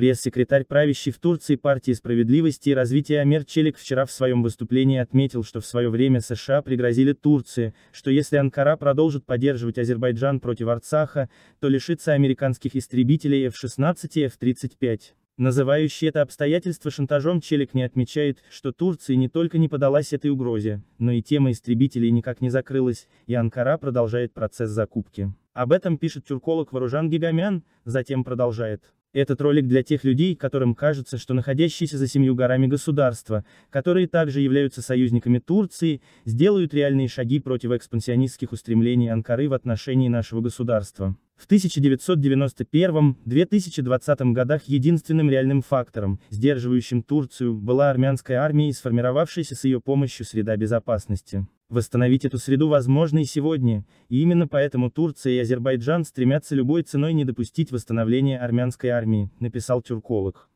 Пресс-секретарь правящей в Турции партии справедливости и развития Амер Челик вчера в своем выступлении отметил, что в свое время США пригрозили Турции, что если Анкара продолжит поддерживать Азербайджан против Арцаха, то лишится американских истребителей F-16 и F-35. Называющий это обстоятельство шантажом Челик не отмечает, что Турция не только не подалась этой угрозе, но и тема истребителей никак не закрылась, и Анкара продолжает процесс закупки. Об этом пишет тюрколог Варужан Гигамян, затем продолжает. Этот ролик для тех людей, которым кажется, что находящиеся за семью горами государства, которые также являются союзниками Турции, сделают реальные шаги против экспансионистских устремлений Анкары в отношении нашего государства. В 1991-2020 годах единственным реальным фактором, сдерживающим Турцию, была армянская армия и сформировавшаяся с ее помощью среда безопасности. Восстановить эту среду возможно и сегодня, и именно поэтому Турция и Азербайджан стремятся любой ценой не допустить восстановления армянской армии, написал тюрколог.